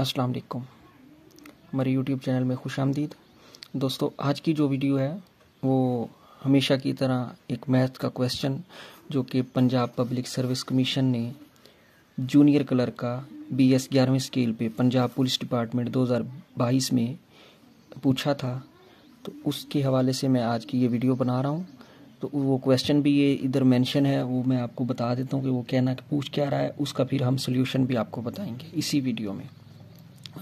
अस्सलाम वालेकुम हमारे यूट्यूब चैनल में खुश आमदीद दोस्तों आज की जो वीडियो है वो हमेशा की तरह एक मैथ का क्वेश्चन जो कि पंजाब पब्लिक सर्विस कमीशन ने जूनियर कलर का बी एस ग्यारहवें स्केल पे पंजाब पुलिस डिपार्टमेंट 2022 में पूछा था तो उसके हवाले से मैं आज की ये वीडियो बना रहा हूँ तो वो क्वेश्चन भी ये इधर मेंशन है वो मैं आपको बता देता हूँ कि वो कहना कि पूछ क्या रहा है उसका फिर हम सोल्यूशन भी आपको बताएंगे इसी वीडियो में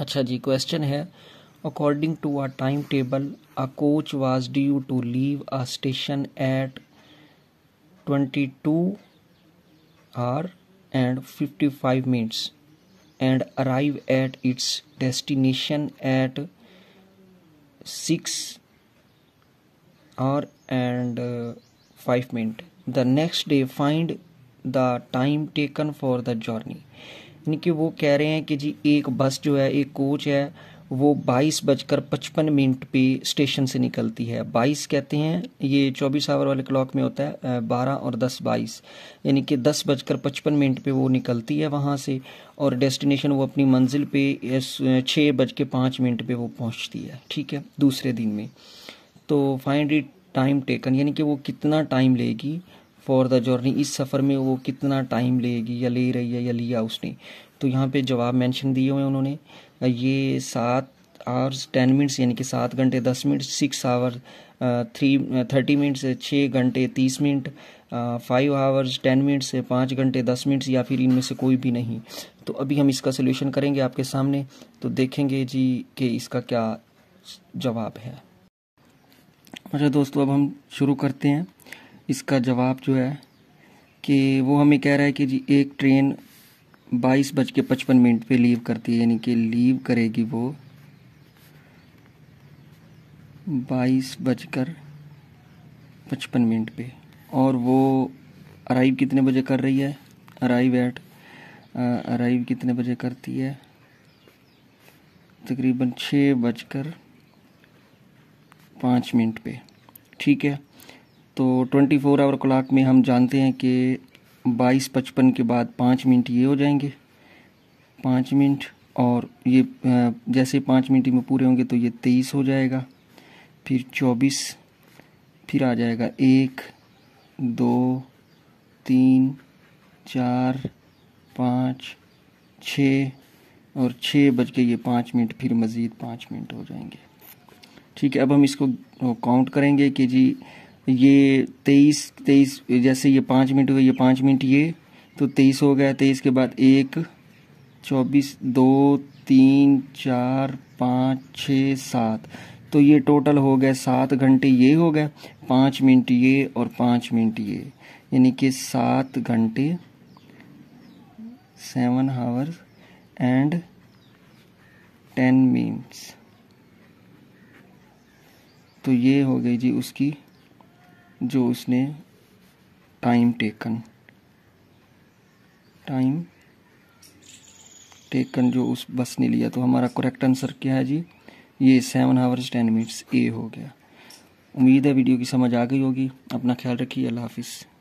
अच्छा जी क्वेश्चन है according to a time table a coach was due to leave a station at twenty two hour and fifty five minutes and arrive at its destination at six hour and five minute the next day find the time taken for the journey यानी कि वो कह रहे हैं कि जी एक बस जो है एक कोच है वो बाईस बजकर पचपन मिनट पे स्टेशन से निकलती है बाईस कहते हैं ये चौबीस आवर वाले क्लॉक में होता है बारह और दस बाईस यानी कि दस बजकर पचपन मिनट पे वो निकलती है वहाँ से और डेस्टिनेशन वो अपनी मंजिल पे छः बज के पाँच मिनट पे वो पहुँचती है ठीक है दूसरे दिन में तो फाइंड इट टाइम टेकन यानी कि वो कितना टाइम लेगी फॉर द जर्नी इस सफ़र में वो कितना टाइम लेगी या ले रही है या लिया उसने तो यहाँ पे जवाब मेंशन दिए हुए उन्होंने ये सात आवर्स टेन मिनट्स यानी कि सात घंटे दस मिनट six hour three thirty minutes छः घंटे तीस मिनट फाइव आवर्स टेन मिनट्स पाँच घंटे दस मिनट्स या फिर इनमें से कोई भी नहीं तो अभी हम इसका सोल्यूशन करेंगे आपके सामने तो देखेंगे जी कि इसका क्या जवाब है अच्छा दोस्तों अब हम शुरू करते हैं इसका जवाब जो है कि वो हमें कह रहा है कि जी एक ट्रेन बाईस बज के पचपन मिनट पे लीव करती है यानी कि लीव करेगी वो बाईस बजकर पचपन मिनट पे और वो अराइव कितने बजे कर रही है अराइव एट अराइव कितने बजे करती है तकरीबन छः बजकर पाँच मिनट पे ठीक है तो 24 फोर आवर क्लाक में हम जानते हैं कि बाईस पचपन के बाद पाँच मिनट ये हो जाएंगे पाँच मिनट और ये जैसे पाँच मिनट में पूरे होंगे तो ये तेईस हो जाएगा फिर चौबीस फिर आ जाएगा एक दो तीन चार पाँच छ और छः बज के ये पाँच मिनट फिर मज़ीद पाँच मिनट हो जाएंगे ठीक है अब हम इसको काउंट करेंगे कि जी ये तेईस तेईस जैसे ये पाँच मिनट हुए ये पाँच मिनट ये तो तेईस हो गया तेईस के बाद एक चौबीस दो तीन चार पाँच छः सात तो ये टोटल हो गया सात घंटे ये हो गया पाँच मिनट ये और पाँच मिनट ये यानी कि सात घंटे seven hours and ten minutes तो ये हो गई जी उसकी जो उसने टाइम टेकन टाइम टेकन जो उस बस ने लिया तो हमारा करेक्ट आंसर क्या है जी ये seven hours ten minutes A हो गया उम्मीद है वीडियो की समझ आ गई होगी अपना ख्याल रखिए अल्लाह हाफिज़